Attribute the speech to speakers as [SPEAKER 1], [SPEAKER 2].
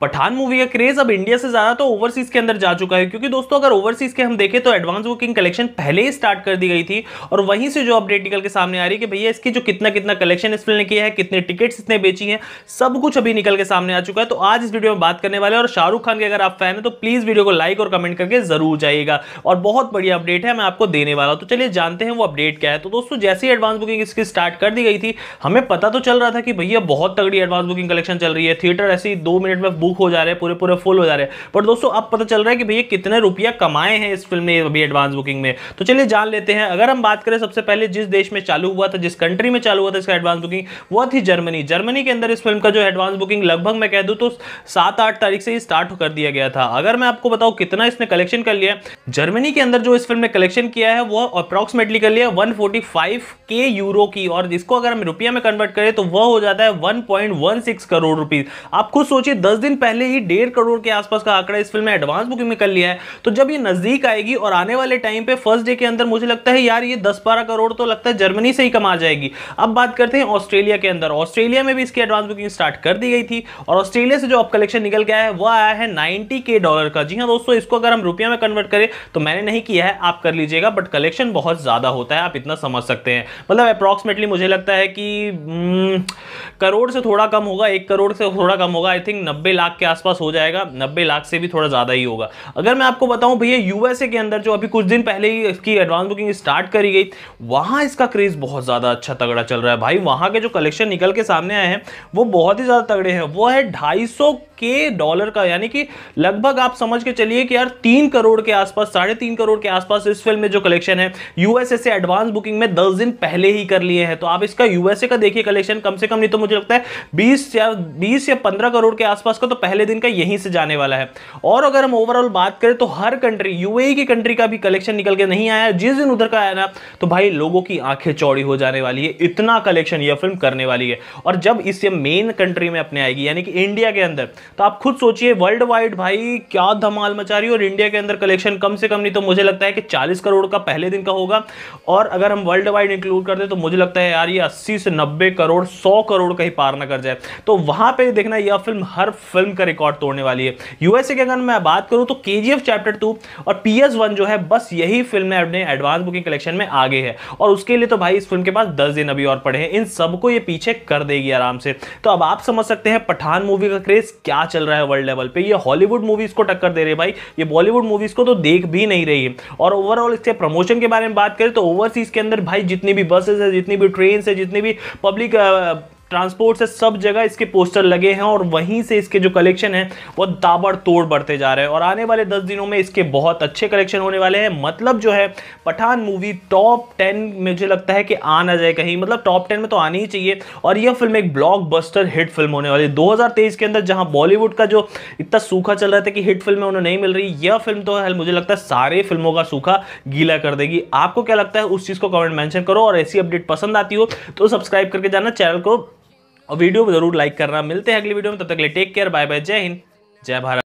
[SPEAKER 1] Pathan movie का craze अब India से ज्यादा तो ओवरसीज के अंदर जा चुका है क्योंकि दोस्तों अगर ओवरसीज के हम देखें तो एडवांस बुकिंग कलेक्शन पहले ही स्टार्ट कर दी गई थी और वहीं से जो अपडेट निकल के सामने आ रही है कि भैया इसकी जो कितना कितना कलेक्शन इस फिल्म ने किया है कितने टिकट्स इसने बेची हैं सब कुछ अभी निकल के सामने आ चुका है तो आज इस वीडियो में बात करने वाले और शाहरुख खान के अगर आप फैन है तो प्लीज वीडियो को लाइक और कमेंट करके जरूर जाइएगा और बहुत बढ़िया अपडेट है मैं आपको देने वाला हूँ तो चलिए जानते हैं वो अपडेट क्या है तो दोस्तों जैसे ही एडवांस बुकिंग इसकी स्टार्ट कर दी गई थी हमें पता तो चल रहा था कि भैया बहुत तगड़ी एडवांस बुकिंग कलेक्शन चल रही है थिएटर ऐसे ही दो मिनट में बुक हो जा रहे हैं पूरे पूरे फुल हो जा रहे हैं बट दोस्तों अब पता चल रहा है कि भैया कितने रुपया कमाए हैं इस फिल्म ने अभी एडवांस बुकिंग में तो चलिए जान लेते हैं अगर हम बात करें सबसे पहले जिस देश में चालू हुआ था जिस कंट्री में चालू हुआ था इसका एडवांस बुकिंग वह थी जर्मनी जर्मनी के अंदर इस फिल्म का जो एडवांस बुकिंग लगभग मैं कह दूँ तो सात आठ तारीख से ही स्टार्ट कर दिया गया था अगर मैं आपको बताऊँ कितना इसने कलेक्शन कर लिया जर्मनी के अंदर जो इस फिल्म ने कलेक्शन किया है वो अप्रॉक्सिमेटली कर लिया वन के यूरो की और जिसको अगर हम रुपया में कन्वर्ट करें तो वह हो जाता है 1.16 करोड़ रुपीज आप खुद सोचिए 10 दिन पहले ही डेढ़ करोड़ के आसपास का आंकड़ा इस फिल्म ने एडवांस बुकिंग में कर लिया है तो जब ये नजदीक आएगी और आने वाले टाइम पे फर्स्ट डे के अंदर मुझे लगता है यार ये दस बारह करोड़ तो लगता है जर्मनी से ही कमा जाएगी अब बात करते हैं ऑस्ट्रेलिया के अंदर ऑस्ट्रेलिया में भी इसकी एडवांस बुकिंग स्टार्ट कर दी गई थी और ऑस्ट्रेलिया से जो अब कलेक्शन निकल गया है वह आया है नाइनटी के डॉलर का जी हाँ दोस्तों इसको अगर हम रुपया में कन्वर्ट करें तो मैंने नहीं किया है आप कर लीजिएगा बट कलेक्शन बहुत ज़्यादा होता है आप इतना समझ सकते हैं मतलब अप्रॉक्सीमेटली मुझे लगता है कि हम्म, करोड़ से थोड़ा कम होगा एक करोड़ से थोड़ा कम होगा आई थिंक नब्बे लाख लाख के आसपास हो जाएगा नब्बे लाख से भी थोड़ा ज़्यादा ही होगा अगर मैं आपको बताऊं भैया यूएसए के अंदर जो अभी कुछ दिन पहले ही इसकी एडवांस बुकिंग स्टार्ट करी गई वहां इसका क्रेज़ बहुत ज़्यादा अच्छा तगड़ा चल रहा है भाई वहां के जो कलेक्शन निकल के सामने आए हैं वो बहुत ही ज़्यादा तगड़े हैं वो है ढाई के डॉलर का यानी कि लगभग आप समझ के चलिए कि यार तीन करोड़ के आसपास साढ़े तीन करोड़ के आसपास इस फिल्म में जो कलेक्शन है यूएसए से एडवांस बुकिंग में दस दिन पहले ही कर लिए हैं तो आप इसका यूएसए का देखिए कलेक्शन कम से कम नहीं तो मुझे लगता है बीस या बीस या पंद्रह करोड़ के आसपास का तो पहले दिन का यहीं से जाने वाला है और अगर हम ओवरऑल बात करें तो हर कंट्री यूए e की कंट्री का भी कलेक्शन निकल के नहीं आया जिस दिन उधर का आया ना तो भाई लोगों की आंखें चौड़ी हो जाने वाली है इतना कलेक्शन यह फिल्म करने वाली है और जब इसे मेन कंट्री में अपने आएगी यानी कि इंडिया के अंदर तो आप खुद सोचिए वर्ल्ड वाइड भाई क्या धमाल मचा रही है और इंडिया के अंदर कलेक्शन कम से कम नहीं तो मुझे लगता है कि चालीस करोड़ का पहले दिन का होगा और अगर हम वर्ल्ड वाइड इंक्लूड कर दें तो मुझे लगता है यार ये अस्सी से नब्बे करोड़ सौ करोड़ कहीं पार ना कर जाए तो वहां पर देखना यह फिल्म हर फिल्म का रिकॉर्ड तोड़ने वाली है यूएसए की अगर मैं बात करूँ तो के चैप्टर टू और पी जो है बस यही फिल्म अपने एडवांस बुकिंग कलेक्शन में आगे है और उसके लिए तो भाई इस फिल्म के पास दस दिन अभी और पड़े हैं इन सबको ये पीछे कर देगी आराम से तो अब आप समझ सकते हैं पठान मूवी का क्रेज क्या क्या चल रहा है वर्ल्ड लेवल पे ये हॉलीवुड मूवीज को टक्कर दे रहे हैं भाई ये बॉलीवुड मूवीज को तो देख भी नहीं रही है और ओवरऑल इसके प्रमोशन के बारे में बात करें तो ओवरसीज के अंदर भाई जितनी भी बसेस है जितनी भी ट्रेन है जितनी भी पब्लिक ट्रांसपोर्ट से सब जगह इसके पोस्टर लगे हैं और वहीं से इसके जो कलेक्शन है वो तोड़ बढ़ते जा रहे हैं और आने वाले दस दिनों में इसके बहुत अच्छे कलेक्शन होने वाले हैं मतलब जो है पठान मूवी टॉप टेन मुझे लगता है कि आ ना जाए कहीं मतलब टॉप टेन में तो आनी ही चाहिए और यह फिल्म एक ब्लॉक हिट फिल्म होने वाली है दो के अंदर जहाँ बॉलीवुड का जो इतना सूखा चल रहा था कि हिट फिल्में उन्हें नहीं मिल रही यह फिल्म तो है मुझे लगता है सारे फिल्मों का सूखा गीला कर देगी आपको क्या लगता है उस चीज़ को कमेंट मैंशन करो और ऐसी अपडेट पसंद आती हो तो सब्सक्राइब करके जाना चैनल को और वीडियो को जरूर लाइक करना मिलते हैं अगली वीडियो में तब तक के लिए टेक केयर बाय बाय जय हिंद जय भारत